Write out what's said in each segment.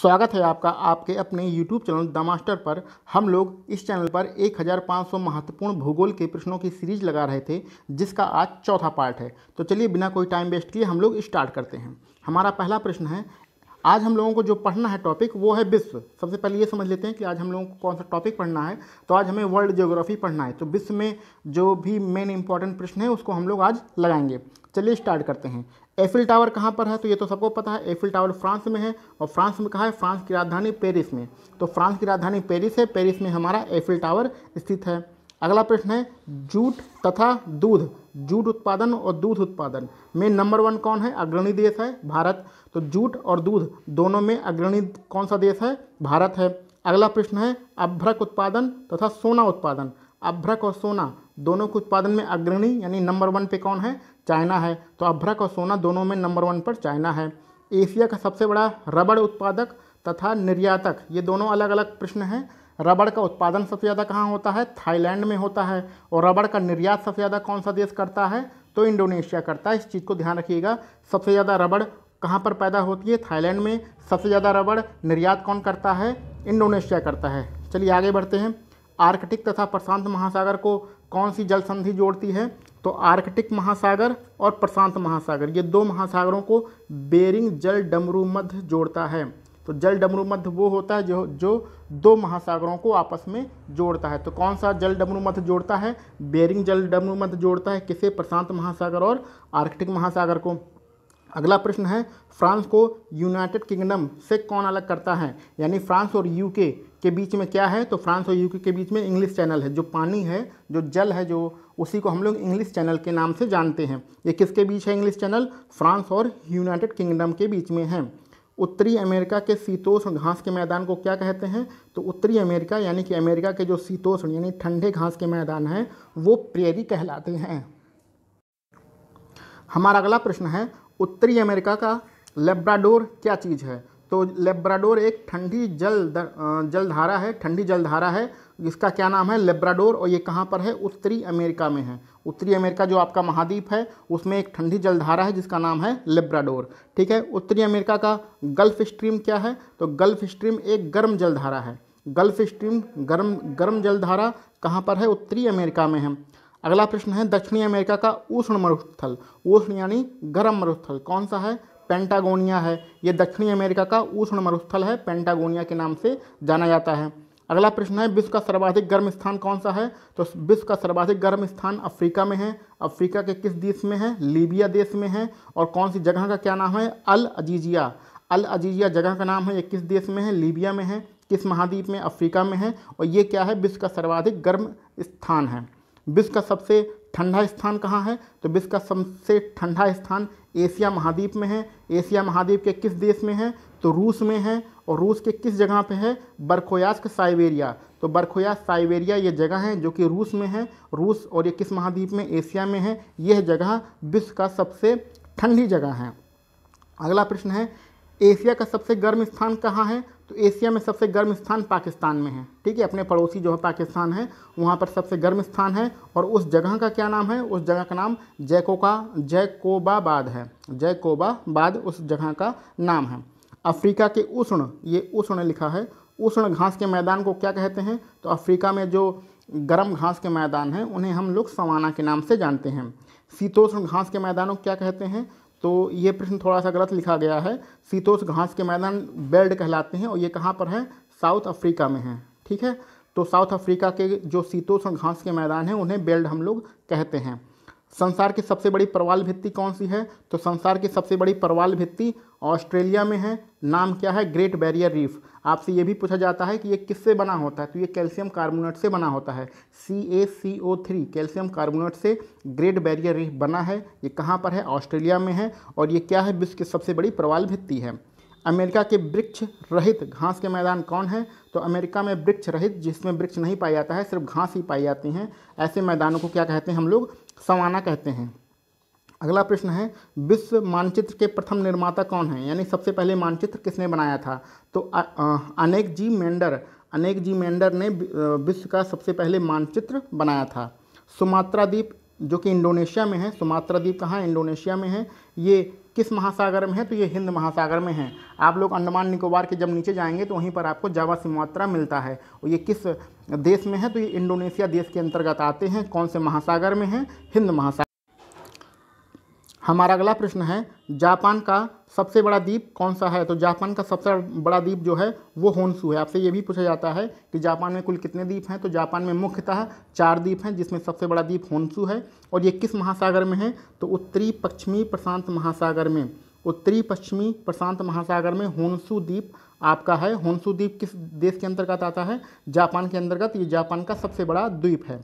स्वागत है आपका आपके अपने YouTube चैनल द मास्टर पर हम लोग इस चैनल पर 1500 महत्वपूर्ण भूगोल के प्रश्नों की सीरीज लगा रहे थे जिसका आज चौथा पार्ट है तो चलिए बिना कोई टाइम वेस्ट किए हम लोग स्टार्ट करते हैं हमारा पहला प्रश्न है आज हम लोगों को जो पढ़ना है टॉपिक वो है विश्व सबसे पहले ये समझ लेते हैं कि आज हम लोगों को कौन सा टॉपिक पढ़ना है तो आज हमें वर्ल्ड जियोग्राफी पढ़ना है तो विश्व में जो भी मेन इंपॉर्टेंट प्रश्न है उसको हम लोग आज लगाएंगे चलिए स्टार्ट करते हैं एफिल टावर कहाँ पर है तो ये तो सबको पता है एफिल टावर फ्रांस में है और फ्रांस में कहाँ है फ्रांस की राजधानी पेरिस में तो फ्रांस की राजधानी पेरिस है पेरिस में हमारा एफिल टावर स्थित है अगला प्रश्न है जूट तथा दूध जूट उत्पादन और दूध उत्पादन में नंबर वन कौन है अग्रणी देश है भारत तो जूट और दूध दोनों में अग्रणी कौन सा देश है भारत है अगला प्रश्न है अभ्रक उत्पादन तथा सोना उत्पादन अभ्रक और सोना दोनों के उत्पादन में अग्रणी यानी नंबर वन पे कौन है चाइना है तो अभ्रक और सोना दोनों में नंबर वन पर चाइना है एशिया का सबसे बड़ा रबड़ उत्पादक तथा निर्यातक ये दोनों अलग अलग प्रश्न हैं रबड़ का उत्पादन सबसे ज़्यादा कहाँ होता है थाईलैंड में होता है और रबड़ का निर्यात सबसे ज़्यादा कौन सा देश करता है तो इंडोनेशिया करता है इस चीज़ को ध्यान रखिएगा सबसे ज़्यादा रबड़ कहाँ पर पैदा होती है थाईलैंड में सबसे ज़्यादा रबड़ निर्यात कौन करता है इंडोनेशिया करता है चलिए आगे बढ़ते हैं आर्कटिक तथा प्रशांत महासागर को कौन सी जल संधि जोड़ती है तो आर्कटिक महासागर और प्रशांत महासागर ये दो महासागरों को बेरिंग जल डमरू मध्य जोड़ता है तो जल डमरू मध्य वो होता है जो जो दो महासागरों को आपस में जोड़ता है तो कौन सा जल डमरू मध्य जोड़ता है बेरिंग जल डमरू मध्य जोड़ता है किसे प्रशांत महासागर और आर्कटिक महासागर को अगला प्रश्न है फ्रांस को यूनाइटेड किंगडम से कौन अलग करता है यानी फ्रांस और यूके के बीच में क्या है तो फ्रांस और यूके के बीच में इंग्लिश चैनल है जो पानी है जो जल है जो उसी को हम लोग इंग्लिश चैनल के नाम से जानते हैं ये किसके बीच है इंग्लिश चैनल फ्रांस और यूनाइटेड किंगडम के बीच में है उत्तरी अमेरिका के शीतोष्ण घास के मैदान को क्या कहते हैं तो उत्तरी अमेरिका यानी कि अमेरिका के जो शीतोष्ण यानी ठंडे घास के मैदान हैं वो प्रेरी कहलाते हैं हमारा अगला प्रश्न है उत्तरी अमेरिका का लेब्राडोर क्या चीज़ है तो लेब्राडोर एक ठंडी जल जलधारा है ठंडी जलधारा है जिसका क्या नाम है लेब्राडोर और ये कहाँ पर है उत्तरी अमेरिका में है उत्तरी अमेरिका जो आपका महाद्वीप है उसमें एक ठंडी जलधारा है जिसका नाम है लेब्राडोर ठीक है उत्तरी अमेरिका का गल्फ स्ट्रीम क्या है तो गल्फ स्ट्रीम एक गर्म जलधारा है गल्फ स्ट्रीम गर्म गर्म जलधारा कहाँ पर है उत्तरी अमेरिका में है अगला प्रश्न है दक्षिणी अमेरिका का उष्ण मरुस्थल उष्ण यानी गर्म मरुस्थल कौन सा है पेंटागोनिया है ये दक्षिणी अमेरिका का उष्ण मरुस्थल है पेंटागोनिया के नाम से जाना जाता है अगला प्रश्न है विश्व का सर्वाधिक गर्म स्थान कौन सा है तो विश्व का सर्वाधिक गर्म स्थान अफ्रीका में है अफ्रीका के किस देश में है लीबिया देश में है और कौन सी जगह का क्या नाम है अल अजीजिया अल अजीजिया जगह का नाम है ये किस देश में है लीबिया में है किस महाद्वीप में अफ्रीका में है और ये क्या है विश्व का सर्वाधिक गर्म स्थान है विश्व का सबसे ठंडा स्थान कहाँ है तो विश्व का सबसे ठंडा स्थान एशिया महाद्वीप में है एशिया महाद्वीप के किस देश में है तो रूस में है और रूस के किस जगह पे है बर्खोयास्क साइबेरिया तो बरखोयास साइबेरिया ये जगह है जो कि रूस में है रूस और ये किस महाद्वीप में एशिया में है यह जगह विश्व का सबसे ठंडी जगह है अगला प्रश्न है एशिया का सबसे गर्म स्थान कहाँ है तो एशिया में सबसे गर्म स्थान पाकिस्तान में है ठीक है अपने पड़ोसी जो है पाकिस्तान है वहाँ पर सबसे गर्म स्थान है और उस जगह का क्या नाम है उस जगह का नाम जैकोका जैकोबाबाद है जैकोबाबाद उस जगह का नाम है अफ्रीका के उष्ण ये उष्ण लिखा है उष्ण घास के मैदान को क्या कहते हैं तो अफ्रीका में जो गर्म घास के मैदान हैं उन्हें हम लोग सवाना के नाम से जानते हैं शीतोष्ण घास के मैदानों को क्या कहते हैं तो ये प्रश्न थोड़ा सा गलत लिखा गया है सीतोष घास के मैदान बेल्ड कहलाते हैं और ये कहाँ पर है साउथ अफ्रीका में है ठीक है तो साउथ अफ्रीका के जो और घास के मैदान हैं उन्हें बेल्ड हम लोग कहते हैं संसार की सबसे बड़ी प्रवाल भित्ति कौन सी है तो संसार की सबसे बड़ी प्रवाल भित्ति ऑस्ट्रेलिया में है नाम क्या है ग्रेट बैरियर रीफ आपसे ये भी पूछा जाता है कि ये किससे बना होता है तो ये कैल्शियम कार्बोनेट से बना होता है C A C O three calcium carbonate से ग्रेट बैरियर रीफ बना है ये कहाँ पर है ऑस्ट्रेलिया में है और ये क्या है विश्व की सबसे बड़ी प्रवाल भित्ति है अमेरिका के वृक्ष रहित घास के मैदान कौन है तो अमेरिका में वृक्ष रहित जिसमें वृक्ष नहीं पाया जाता है सिर्फ घास ही पाई जाती हैं ऐसे मैदानों को क्या कहते हैं हम लोग सवाना कहते हैं अगला प्रश्न है विश्व मानचित्र के प्रथम निर्माता कौन है यानी सबसे पहले मानचित्र किसने बनाया था तो अनेक जी मेंडर अनेक जी मेंडर ने विश्व का सबसे पहले मानचित्र बनाया था सुमात्रा द्वीप जो कि इंडोनेशिया में है सुमात्रा द्वीप कहाँ इंडोनेशिया में है ये किस महासागर में है तो ये हिंद महासागर में है आप लोग अंडमान निकोबार के जब नीचे जाएंगे तो वहीं पर आपको जावा सिमात्रा मिलता है और ये किस देश में है तो ये इंडोनेशिया देश के अंतर्गत आते हैं कौन से महासागर में है हिंद महासागर हमारा अगला प्रश्न है जापान का सबसे बड़ा द्वीप कौन सा है तो जापान का सबसे बड़ा द्वीप जो है वो होन्सू है आपसे ये भी पूछा जाता है कि जापान में कुल कितने द्वीप हैं तो जापान में मुख्यतः चार द्वीप हैं जिसमें सबसे बड़ा द्वीप होन्सू है और ये किस महासागर में है तो उत्तरी पश्चिमी प्रशांत महासागर में उत्तरी पश्चिमी प्रशांत महासागर में होन्सू द्वीप आपका है होन्सू द्वीप किस देश के अंतर्गत आता है जापान के अंतर्गत ये जापान का सबसे बड़ा द्वीप है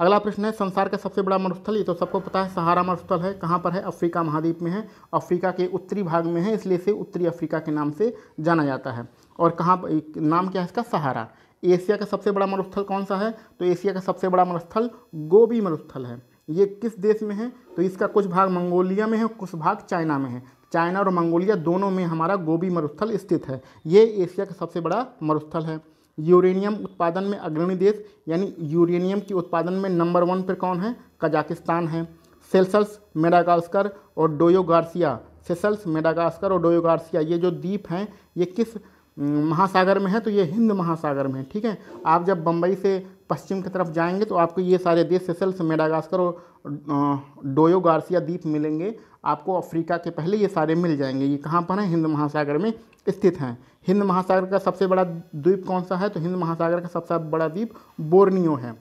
अगला प्रश्न है संसार का सबसे बड़ा मरुस्थल ये तो सबको पता है सहारा मरुस्थल है कहाँ पर है अफ्रीका महाद्वीप में है अफ्रीका के उत्तरी भाग में है इसलिए इसे उत्तरी अफ्रीका के नाम से जाना जाता है और कहाँ नाम क्या है इसका सहारा एशिया का सबसे बड़ा मरुस्थल कौन सा है तो एशिया का सबसे बड़ा मरुस्थल गोभी मरुस्थल है ये किस देश में है तो इसका कुछ भाग मंगोलिया में है कुछ भाग चाइना में है चाइना और मंगोलिया दोनों में हमारा गोभी मरुस्थल स्थित है ये एशिया का सबसे बड़ा मरुस्थल है यूरेनियम उत्पादन में अग्रणी देश यानी यूरेनियम के उत्पादन में नंबर वन पर कौन है कजाकिस्तान है सेल्सल्स मेडागास्कर और डोयो गार्सिया सेसल्स मेडागास्कर और डोयो गार्सिया ये जो द्वीप हैं ये किस महासागर में है तो ये हिंद महासागर में है ठीक है आप जब बम्बई से पश्चिम की तरफ जाएंगे तो आपको ये सारे देश सेसल्स मेडागास्कर और डोयो गार्सिया द्वीप मिलेंगे आपको अफ्रीका के पहले ये सारे मिल जाएंगे ये कहाँ पर हैं हिंद महासागर में स्थित हैं हिंद महासागर का सबसे बड़ा द्वीप कौन सा है तो हिंद महासागर का सबसे बड़ा द्वीप बोर्नियो है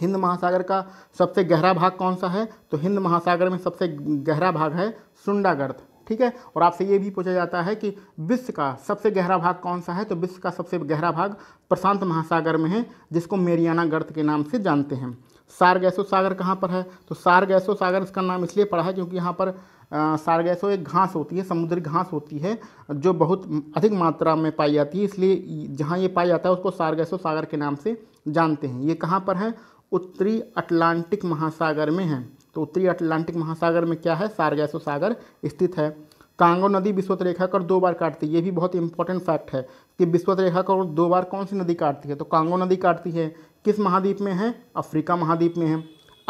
हिंद महासागर का सबसे गहरा भाग कौन सा है तो हिंद महासागर में सबसे गहरा भाग है सुंडागर्थ ठीक है और आपसे ये भी पूछा जाता है कि विश्व का सबसे गहरा भाग कौन सा है तो विश्व का सबसे गहरा भाग प्रशांत महासागर में है जिसको मेरियाना गर्त के नाम से जानते हैं सारगैसो सागर कहाँ पर है तो सारगैसो सागर इसका नाम इसलिए पड़ा है क्योंकि यहाँ पर सारगैसो एक घास होती है समुद्री घास होती है जो बहुत अधिक मात्रा में पाई जाती है इसलिए जहाँ ये पाया जाता है उसको सारगैसो सागर के नाम से जानते हैं ये कहाँ पर है उत्तरी अटलांटिक महासागर में है तो उत्तरी अटलांटिक महासागर में क्या है सारगैसो सागर स्थित है कांगो नदी विश्वत रेखा कर दो बार काटती है ये भी बहुत इंपॉर्टेंट फैक्ट है कि विश्वत रेखा कर दो बार कौन सी नदी काटती है तो कांगो नदी काटती है किस महाद्वीप में है अफ्रीका महाद्वीप में है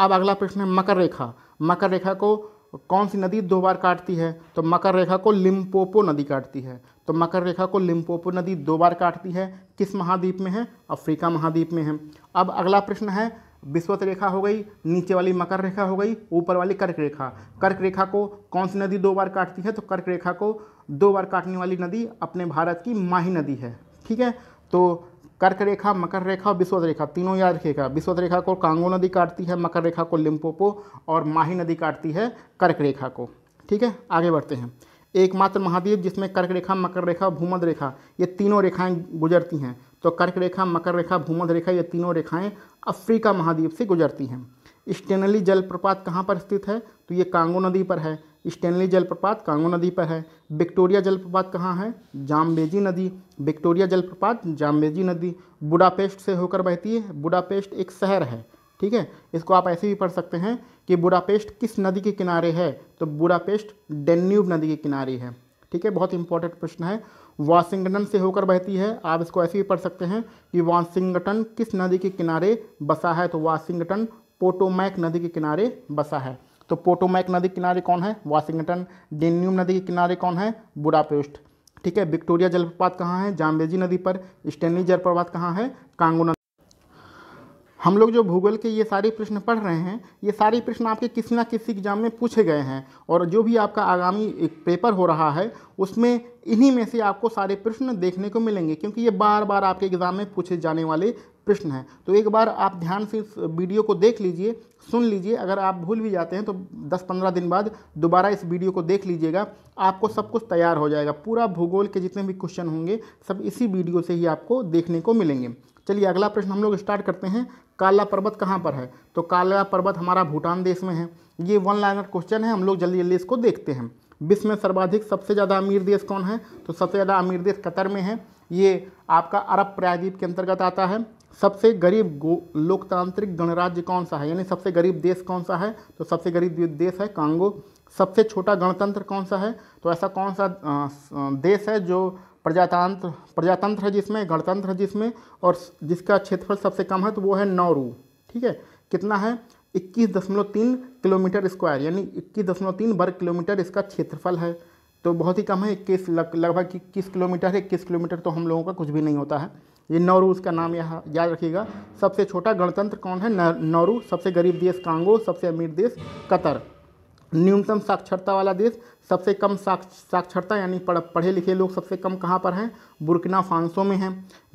अब अगला प्रश्न है मकर रेखा मकर रेखा को कौन सी नदी दो बार काटती है तो मकर रेखा को लिम्पोपो नदी काटती है तो मकर रेखा को लिम्पोपो नदी दो बार काटती है किस महाद्वीप में है अफ्रीका महाद्वीप में है अब अगला प्रश्न है विश्वत रेखा हो गई नीचे वाली मकर रेखा हो गई ऊपर वाली कर्क रेखा कर्क रेखा को कौन सी नदी दो बार काटती है तो कर्क रेखा को दो बार काटने वाली नदी अपने भारत की माही नदी है ठीक है तो कर्क रेखा मकर रेखा और विश्वत रेखा तीनों याद रखिएगा विश्वत रेखा को कांगो नदी काटती है मकर रेखा को लिम्पोपो और माही नदी काटती है कर्क रेखा को ठीक है आगे बढ़ते हैं एकमात्र महाद्वीप जिसमें कर्क रेखा मकर रेखा भूमध रेखा ये तीनों रेखाएं गुजरती हैं तो कर्क रेखा मकर रेखा भूमध रेखा ये तीनों रेखाएं अफ्रीका महाद्वीप से गुजरती हैं स्टेनली जलप्रपात कहाँ पर स्थित है तो ये कांगो नदी पर है स्टेनली जलप्रपात कांगो नदी पर है विक्टोरिया जलप्रपात कहाँ है जामबेजी नदी विक्टोरिया जलप्रपात जामबेजी नदी बुडापेस्ट से होकर बहती है बुडापेस्ट एक शहर है ठीक है इसको आप ऐसे भी पढ़ सकते हैं कि बुडापेस्ट किस नदी के किनारे है तो बुडापेस्ट डेन्यूब नदी के किनारे है ठीक है बहुत इंपॉर्टेंट प्रश्न है वाशिंगटन से होकर बहती है आप इसको ऐसे भी पढ़ सकते हैं कि वाशिंगटन किस नदी के किनारे बसा है तो वाशिंगटन पोटोमैक नदी के किनारे बसा है तो पोटोमैक नदी किनारे कौन है वाशिंगटन डेन्यूम नदी के किनारे कौन है बुरापेस्ट ठीक है विक्टोरिया जलप्रपात कहाँ है जाम्बेजी नदी पर स्टेनली जलप्रपात कहाँ है कांगो हम लोग जो भूगोल के ये सारे प्रश्न पढ़ रहे हैं ये सारे प्रश्न आपके किसी ना किसी एग्जाम में पूछे गए हैं और जो भी आपका आगामी एक पेपर हो रहा है उसमें इन्हीं में से आपको सारे प्रश्न देखने को मिलेंगे क्योंकि ये बार बार आपके एग्ज़ाम में पूछे जाने वाले प्रश्न हैं तो एक बार आप ध्यान से इस वीडियो को देख लीजिए सुन लीजिए अगर आप भूल भी जाते हैं तो 10-15 दिन बाद दोबारा इस वीडियो को देख लीजिएगा आपको सब कुछ तैयार हो जाएगा पूरा भूगोल के जितने भी क्वेश्चन होंगे सब इसी वीडियो से ही आपको देखने को मिलेंगे चलिए अगला प्रश्न हम लोग स्टार्ट करते हैं काला पर्वत कहाँ पर है तो काला पर्वत हमारा भूटान देश में है ये वन लाइनर क्वेश्चन है हम लोग जल्दी जल्दी इसको देखते हैं विश्व में सर्वाधिक सबसे ज़्यादा अमीर देश कौन है तो सबसे ज़्यादा अमीर देश कतर में है ये आपका अरब प्रायद्वीप के अंतर्गत आता है सबसे गरीब लोकतांत्रिक गणराज्य कौन सा है यानी सबसे गरीब देश कौन सा है तो सबसे गरीब देश है कांगो सबसे छोटा गणतंत्र कौन सा है तो ऐसा कौन सा देश है जो प्रजातंत्र प्रजातंत्र है जिसमें गणतंत्र है जिसमें और जिसका क्षेत्रफल सबसे कम है तो वो है नौरू ठीक है कितना है इक्कीस दशमलव तीन किलोमीटर स्क्वायर यानी इक्कीस दशमलव तीन वर्ग किलोमीटर इसका क्षेत्रफल है तो बहुत ही कम है इक्कीस लगभग इक्कीस किलोमीटर है इक्कीस किलोमीटर तो हम लोगों का कुछ भी नहीं होता है ये नौरू उसका नाम यहाँ याद रखिएगा सबसे छोटा गणतंत्र कौन है नौरू सबसे गरीब देश कांगो सबसे अमीर देश कतर न्यूनतम साक्षरता वाला देश सबसे कम साक्षरता यानी पढ़ पढ़े लिखे लोग सबसे कम कहाँ पर हैं बुरकिना फांसो में हैं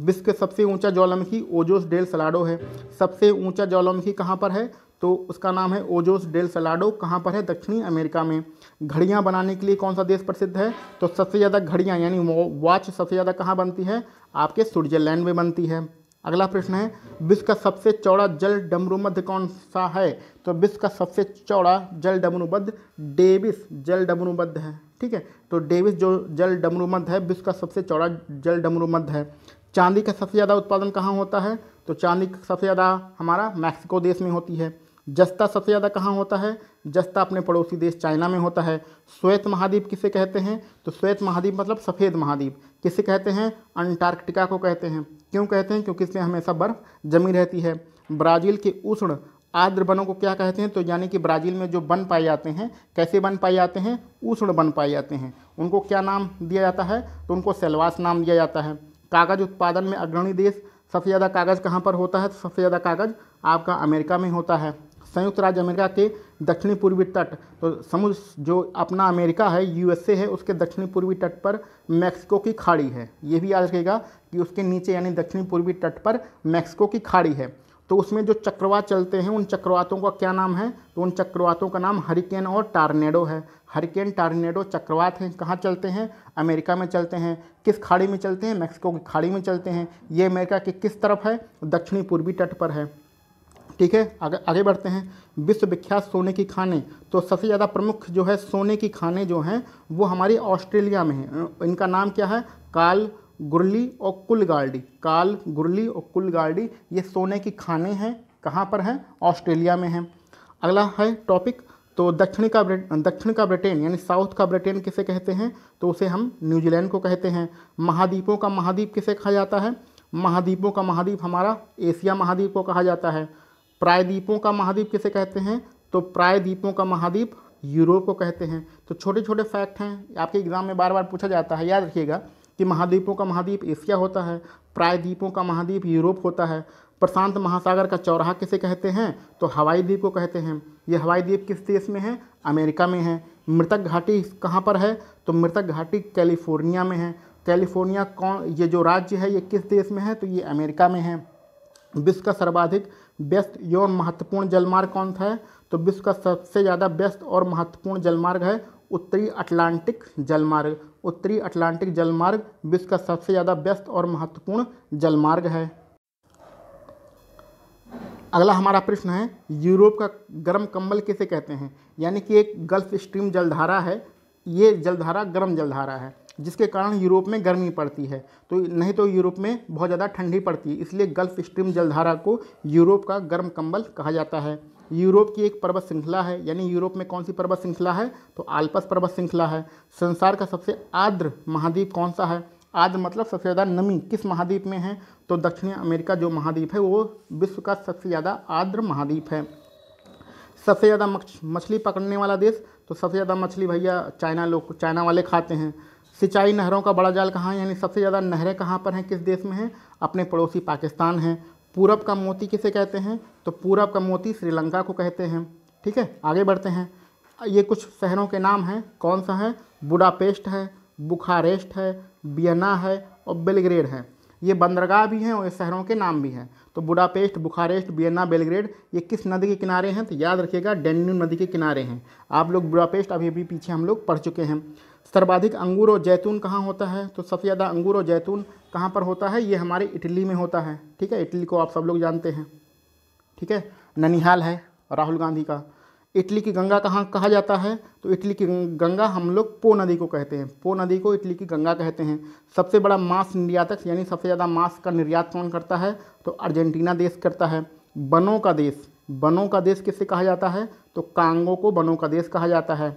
विश्व के सबसे ऊंचा ज्वालामुखी ओजोस डेल सलाडो है सबसे ऊंचा ज्वालामुखी कहाँ पर है तो उसका नाम है ओजोस डेल सलाडो कहाँ पर है दक्षिणी अमेरिका में घड़ियाँ बनाने के लिए कौन सा देश प्रसिद्ध है तो सबसे ज़्यादा घड़ियाँ यानी वॉच सबसे ज़्यादा कहाँ बनती है आपके स्विट्जरलैंड में बनती है अगला प्रश्न है विश्व का सबसे चौड़ा जल डमरूमध कौन सा है तो विश्व का सबसे चौड़ा जल डमरूबद्ध डेविस जल डमरूबद्ध है ठीक है तो डेविस जो जल डमरूमध है विश्व का सबसे चौड़ा जल डमरूमध है चांदी का सबसे ज़्यादा उत्पादन कहाँ होता है तो चांदी सबसे ज़्यादा हमारा मैक्सिको देश में होती है जस्ता सबसे ज़्यादा कहाँ होता है जस्ता अपने पड़ोसी देश चाइना में होता है श्वेत महाद्वीप किसे कहते हैं तो श्वेत महाद्वीप मतलब सफ़ेद महाद्वीप किसे कहते हैं अंटार्कटिका को कहते हैं क्यों कहते हैं क्योंकि इसमें हमेशा बर्फ़ जमी रहती है ब्राज़ील के उष्ण आर्द्र वनों को क्या कहते हैं तो यानी कि ब्राज़ील में जो वन पाए जाते हैं कैसे वन पाए जाते हैं उष्ण वन पाए जाते हैं उनको क्या नाम दिया जाता है तो उनको सेलवास नाम दिया जाता है कागज़ उत्पादन में अग्रणी देश सबसे ज़्यादा कागज़ कहाँ पर होता है तो सबसे ज़्यादा कागज़ आपका अमेरिका में होता है संयुक्त राज्य अमेरिका के दक्षिणी पूर्वी तट तो समुद्र जो अपना अमेरिका है यूएसए है उसके दक्षिणी पूर्वी तट पर मैक्सिको की खाड़ी है ये भी याद रखेगा कि उसके नीचे यानी दक्षिणी पूर्वी तट पर मैक्सिको की खाड़ी है तो उसमें जो चक्रवात चलते हैं उन चक्रवातों का क्या नाम है तो उन चक्रवातों का नाम हरिकेन और टार्नेडो है हरिकेन टार्नेडो चक्रवात हैं कहाँ चलते हैं अमेरिका में चलते हैं किस खाड़ी में चलते हैं मैक्सिको की खाड़ी में चलते हैं ये अमेरिका के किस तरफ है दक्षिणी पूर्वी तट पर है ठीक है आगे आगे बढ़ते हैं विश्वविख्यात सोने की खाने तो सबसे ज़्यादा प्रमुख जो है सोने की खाने जो हैं वो हमारी ऑस्ट्रेलिया में हैं इनका नाम क्या है काल गुरली और कुलगार्डी काल गुरली और कुलगार्डी ये सोने की खाने हैं कहाँ पर हैं ऑस्ट्रेलिया में हैं अगला है टॉपिक तो दक्षिण का दक्षिण का ब्रिटेन यानी साउथ का ब्रिटेन किसे कहते हैं तो उसे हम न्यूजीलैंड को कहते हैं महाद्वीपों का महाद्वीप किसे कहा जाता है महाद्वीपों का महाद्वीप हमारा एशिया महाद्वीप को कहा जाता है प्रायद्वीपों का महाद्वीप किसे कहते हैं तो प्रायद्वीपों का महाद्वीप यूरोप को कहते हैं तो छोटे छोटे फैक्ट हैं आपके एग्ज़ाम में बार बार पूछा जाता है याद रखिएगा कि महाद्वीपों का महाद्वीप एशिया होता है प्रायद्वीपों का महाद्वीप यूरोप होता है प्रशांत महासागर का चौराहा किसे कहते हैं तो हवाई द्वीप को कहते हैं ये हवाई द्वीप किस देश में है अमेरिका में है मृतक घाटी कहाँ पर है तो मृतक घाटी कैलिफोर्निया में है कैलिफोर्निया कौन ये जो राज्य है ये किस देश में है तो ये अमेरिका में है विश्व का सर्वाधिक व्यस्त एवं महत्वपूर्ण जलमार्ग कौन सा है तो विश्व का सबसे ज़्यादा व्यस्त और महत्वपूर्ण जलमार्ग है उत्तरी अटलांटिक जलमार्ग उत्तरी अटलांटिक जलमार्ग विश्व का सबसे ज़्यादा व्यस्त और महत्वपूर्ण जलमार्ग है अगला हमारा प्रश्न है यूरोप का गर्म कंबल किसे कहते हैं यानी कि एक गल्फ स्ट्रीम जलधारा है ये जलधारा गर्म जलधारा है जिसके कारण यूरोप में गर्मी पड़ती है तो नहीं तो यूरोप में बहुत ज़्यादा ठंडी पड़ती है इसलिए गल्फ स्ट्रीम जलधारा को यूरोप का गर्म कंबल कहा जाता है यूरोप की एक पर्वत श्रृंखला है यानी यूरोप में कौन सी पर्वत श्रृंखला है तो आल्पस पर्वत श्रृंखला है संसार का सबसे आर्द्र महाद्वीप कौन सा है आर्द्र मतलब सबसे ज़्यादा नमी किस महाद्वीप में है तो दक्षिणी अमेरिका जो महाद्वीप है वो विश्व का सबसे ज़्यादा आर्द्र महाद्वीप है सबसे ज़्यादा मछली पकड़ने वाला देश तो सबसे ज़्यादा मछली भैया चाइना लोग चाइना वाले खाते हैं सिंचाई नहरों का बड़ा जाल कहाँ यानी सबसे ज़्यादा नहरें कहाँ पर हैं किस देश में हैं अपने पड़ोसी पाकिस्तान हैं पूरब का मोती किसे कहते हैं तो पूरब का मोती श्रीलंका को कहते हैं ठीक है आगे बढ़ते हैं ये कुछ शहरों के नाम हैं कौन सा है बुडापेस्ट है बुखारेस्ट है बियना है और बेलग्रेड है ये बंदरगाह भी हैं और शहरों के नाम भी हैं तो बुडापेस्ट बुखारेस्ट बियना बेलग्रेड ये किस नदी के किनारे हैं तो याद रखिएगा डेन्यू नदी के किनारे हैं आप लोग बुडापेस्ट अभी अभी पीछे हम लोग पढ़ चुके हैं सर्वाधिक अंगूर और जैतून कहाँ होता है तो सबसे ज़्यादा अंगूर और जैतून कहाँ पर होता है ये हमारे इटली में होता है ठीक है इटली को आप सब लोग जानते हैं ठीक है ननिहाल है राहुल गांधी का इटली की गंगा कहाँ कहा जाता है तो इटली की गंगा हम लोग पो नदी को कहते हैं पो नदी को इटली की गंगा कहते हैं सबसे बड़ा मांस निर्यातक यानी सबसे ज़्यादा मांस का निर्यात कौन करता है तो अर्जेंटीना देश करता है बनों का देश बनों का देश किससे कहा जाता है तो कांगो को बनों का देश कहा जाता है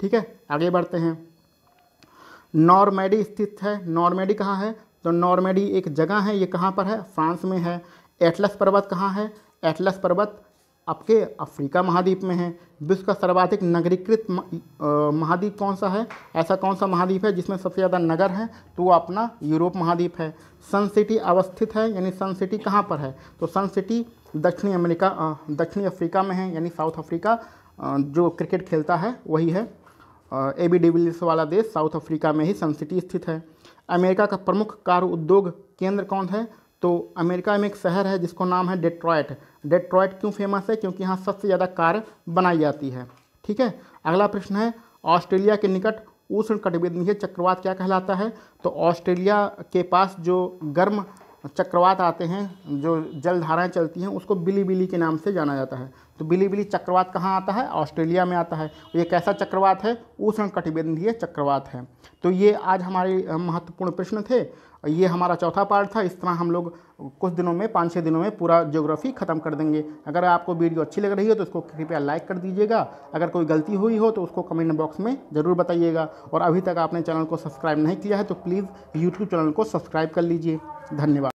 ठीक है आगे बढ़ते हैं नॉर्मेडी स्थित है नॉर्मेडी कहाँ है तो नॉर्मेडी एक जगह है ये कहाँ पर है फ्रांस में है एटलस पर्वत कहाँ है एटलस पर्वत आपके अफ्रीका महाद्वीप में है विश्व का सर्वाधिक नगरीकृत महाद्वीप कौन सा है ऐसा कौन सा महाद्वीप है जिसमें सबसे ज़्यादा नगर है तो वो अपना यूरोप महाद्वीप है सन सिटी अवस्थित है यानी सन सिटी कहाँ पर है तो सन सिटी दक्षिणी अमेरिका दक्षिणी अफ्रीका में है यानी साउथ अफ्रीका जो क्रिकेट खेलता है वही है ए बी डिविलियर्स वाला देश साउथ अफ्रीका में ही सनसिटी स्थित है अमेरिका का प्रमुख कार उद्योग केंद्र कौन है तो अमेरिका में एक शहर है जिसको नाम है डेट्रॉयट डेट्रॉयट क्यों फेमस है क्योंकि यहाँ सबसे ज़्यादा कार बनाई जाती है ठीक है अगला प्रश्न है ऑस्ट्रेलिया के निकट उष्ण कटिबंधीय चक्रवात क्या कहलाता है तो ऑस्ट्रेलिया के पास जो गर्म चक्रवात आते हैं जो जल धाराएँ चलती हैं उसको बिली बिली के नाम से जाना जाता है तो बिली बिली चक्रवात कहाँ आता है ऑस्ट्रेलिया में आता है तो ये कैसा चक्रवात है उष्ण कटिबंधीय चक्रवात है तो ये आज हमारे महत्वपूर्ण प्रश्न थे ये हमारा चौथा पार्ट था इस तरह हम लोग कुछ दिनों में पाँच छः दिनों में पूरा ज्योग्राफी ख़त्म कर देंगे अगर आपको वीडियो अच्छी लग रही हो तो उसको कृपया लाइक कर दीजिएगा अगर कोई गलती हुई हो तो उसको कमेंट बॉक्स में ज़रूर बताइएगा और अभी तक आपने चैनल को सब्सक्राइब नहीं किया है तो प्लीज़ यूट्यूब चैनल को सब्सक्राइब कर लीजिए धन्यवाद